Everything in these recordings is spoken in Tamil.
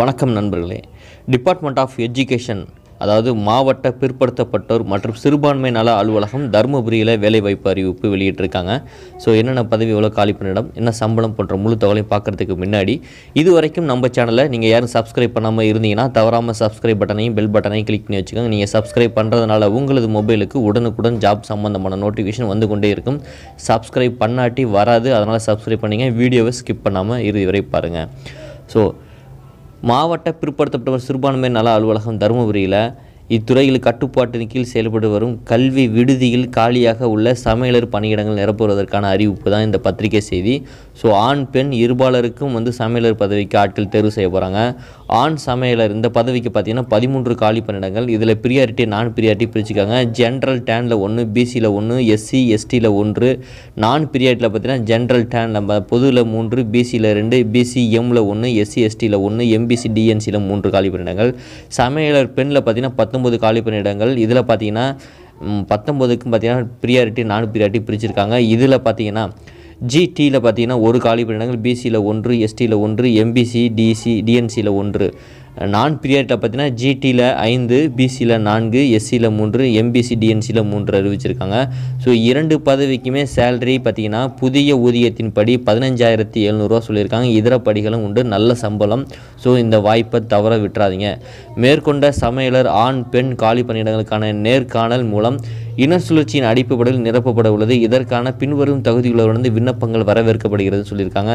வணக்கம் நண்பர்களே டிபார்ட்மெண்ட் ஆஃப் எஜுகேஷன் அதாவது மாவட்ட பிற்படுத்தப்பட்டோர் மற்றும் சிறுபான்மை நல அலுவலகம் தருமபுரியில் வேலைவாய்ப்பு அறிவிப்பு வெளியிட்டிருக்காங்க ஸோ என்னென்ன பதவி எவ்வளோ காலி பண்ணிடம் என்ன சம்பளம் போன்ற முழு தகவலையும் பார்க்குறதுக்கு முன்னாடி இது வரைக்கும் நம்ம சேனலை நீங்கள் யாரும் சப்ஸ்கிரைப் பண்ணாமல் இருந்தீங்கன்னா தவறாமல் சப்ஸ்கிரைப் பட்டனையும் பெல் பட்டனையும் கிளிக் பண்ணி வச்சுக்கோங்க நீங்கள் சப்ஸ்கிரைப் பண்ணுறதுனால உங்களது மொபைலுக்கு உடனுக்குடன் ஜாப் சம்மந்தமான நோட்டிஃபிகேஷன் வந்து கொண்டே இருக்கும் சப்ஸ்கிரைப் பண்ணாட்டி வராது அதனால் சப்ஸ்கிரைப் பண்ணிங்க வீடியோவை ஸ்கிப் பண்ணாமல் இறுதி வரை பாருங்கள் ஸோ மாவட்ட பிற்படுத்தப்பட்டவர் சிறுபான்மை நல அலுவலகம் தருமபுரியில் இத்துறையில் கட்டுப்பாட்டின் கீழ் செயல்பட்டு வரும் கல்வி விடுதியில் காலியாக உள்ள சமையலர் பணியிடங்கள் நிரப்புவதற்கான அறிவிப்பு தான் இந்த பத்திரிகை செய்தி ஸோ ஆண் பெண் இருபாலருக்கும் வந்து சமையலர் பதவிக்கு ஆட்கள் தேர்வு செய்ய போகிறாங்க ஆண் சமையலர் இந்த பதவிக்கு பார்த்தீங்கன்னா பதிமூன்று காலி பணியிடங்கள் இதில் ப்ரியாரிட்டி நான் ப்ரியாரிட்டி பிரிச்சுக்காங்க ஜென்ரல் டேனில் ஒன்று பிசியில் ஒன்று எஸ்சி எஸ்டியில் ஒன்று நான் ப்ரியாரிட்டியில் பார்த்தீங்கன்னா ஜென்ரல் டேனில் பொதுவில் மூன்று பிசியில் ரெண்டு பிசிஎம்மில் ஒன்று எஸ்சி எஸ்டியில் ஒன்று எம்பிசி டிஎன்சியில் மூன்று காலி பணியிடங்கள் சமையலர் பெண்ணில் பார்த்தீங்கன்னா பத்து பத்தொம்பது காலி பணியிடங்கள் இதில் பார்த்தீங்கன்னா பத்தொம்போதுக்கும் பார்த்தீங்கன்னா ப்ரியாரிட்டி நான் ப்ரியாரிட்டி பிரிச்சிருக்காங்க இதில் பார்த்தீங்கன்னா ஜிடியில் பார்த்தீங்கன்னா ஒரு காலி பணியிடங்கள் பிசியில் ஒன்று எஸ்டியில் ஒன்று எம்பிசி டிசி டிஎன்சியில் ஒன்று நான் பீரியட்டில் பார்த்தீங்கன்னா ஜிடியில் ஐந்து பிசியில் நான்கு எஸ்சியில் மூன்று எம்பிசி டிஎன்சியில் மூன்று அறிவிச்சிருக்காங்க ஸோ இரண்டு பதவிக்குமே சேலரி பார்த்திங்கன்னா புதிய ஊதியத்தின் படி பதினஞ்சாயிரத்தி எழுநூறுவா சொல்லியிருக்காங்க இதர படிகளும் உண்டு நல்ல சம்பளம் ஸோ இந்த வாய்ப்பை தவற விட்டுறாதீங்க மேற்கொண்ட சமையலர் ஆண் பெண் காலி பணியிடங்களுக்கான நேர்காணல் மூலம் இன சுழற்சியின் அடிப்படையில் நிரப்பப்பட உள்ளது இதற்கான பின்வரும் தகுதியுள்ளவரிலிருந்து விண்ணப்பங்கள் வரவேற்கப்படுகிறது சொல்லியிருக்காங்க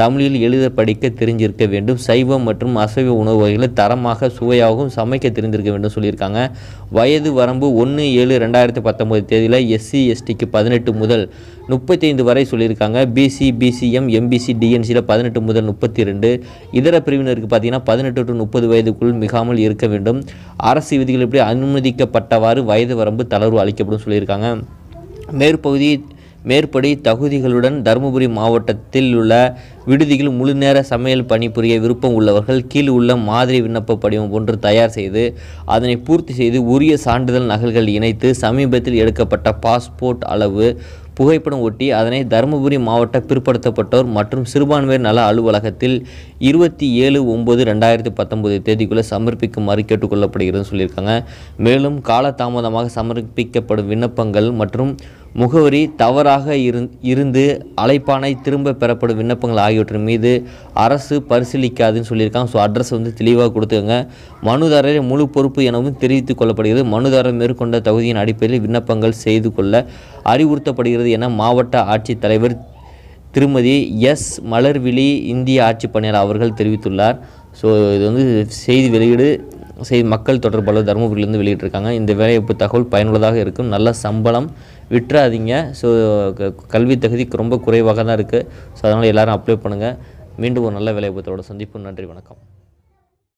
தமிழில் எழுத படிக்க தெரிஞ்சிருக்க வேண்டும் சைவம் மற்றும் அசைவ உணவு வகைகளை தரமாக சுவையாகவும் சமைக்க தெரிந்திருக்க வேண்டும் சொல்லியிருக்காங்க வயது வரம்பு ஒன்று ஏழு ரெண்டாயிரத்தி பத்தொம்பது தேதியில் எஸ்சி எஸ்டிக்கு பதினெட்டு முதல் முப்பத்தைந்து வரை சொல்லியிருக்காங்க பிசி பிசிஎம் எம்பிசி டிஎன்சியில் பதினெட்டு முதல் முப்பத்தி ரெண்டு இதர பிரிவினருக்கு பார்த்தீங்கன்னா பதினெட்டு டு முப்பது வயதுக்குள் மிகாமல் இருக்க வேண்டும் அரசு விதிகள் எப்படி அனுமதிக்கப்பட்டவாறு வயது வரம்பு தளர்வு அளிக்கப்படும் அப்படின்னு சொல்லியிருக்காங்க மேற்பகுதி மேற்படி தகுதிகளுடன் தருமபுரி மாவட்டத்தில் உள்ள விடுதியில் முழு நேர சமையல் பணிபுரிய விருப்பம் உள்ளவர்கள் கீழ் உள்ள மாதிரி விண்ணப்ப படிவம் ஒன்று தயார் செய்து அதனை பூர்த்தி செய்து உரிய சான்றிதழ் நகல்கள் இணைத்து சமீபத்தில் எடுக்கப்பட்ட பாஸ்போர்ட் அளவு புகைப்படம் ஒட்டி அதனை தருமபுரி மாவட்ட பிற்படுத்தப்பட்டோர் மற்றும் சிறுபான்மையர் நல அலுவலகத்தில் இருபத்தி ஏழு ஒம்பது ரெண்டாயிரத்தி பத்தொம்பது தேதிக்குள்ளே சமர்ப்பிக்குமாறு கேட்டுக்கொள்ளப்படுகிறது சொல்லியிருக்காங்க மேலும் காலதாமதமாக சமர்ப்பிக்கப்படும் விண்ணப்பங்கள் மற்றும் முகவரி தவறாக இருந்து அழைப்பானை திரும்ப பெறப்படும் விண்ணப்பங்கள் ஆகிய ஆகியவற்றின் மீது அரசு பரிசீலிக்காதுன்னு சொல்லியிருக்காங்க ஸோ அட்ரஸ் வந்து தெளிவாக கொடுத்துக்கோங்க மனுதாரரை முழு பொறுப்பு எனவும் தெரிவித்துக் கொள்ளப்படுகிறது மனுதாரர் மேற்கொண்ட தகுதியின் அடிப்படையில் விண்ணப்பங்கள் செய்து கொள்ள அறிவுறுத்தப்படுகிறது என மாவட்ட ஆட்சித்தலைவர் திருமதி எஸ் மலர்விழி இந்திய பணியாளர் அவர்கள் தெரிவித்துள்ளார் ஸோ இது வந்து செய்தி வெளியீடு செய்தி மக்கள் தொடர்பாளர் தருமபுரியிலிருந்து வெளியிட்டிருக்காங்க இந்த வேலைவாய்ப்பு தகவல் பயனுள்ளதாக இருக்கும் நல்ல சம்பளம் விட்டுறாதீங்க ஸோ கல்வி தகுதி ரொம்ப குறைவாக தான் இருக்குது ஸோ அதனால் எல்லோரும் அப்ளை பண்ணுங்கள் மீண்டும் ஒரு நல்ல வேலைவாய்ப்பத்தோட சந்திப்பு நன்றி வணக்கம்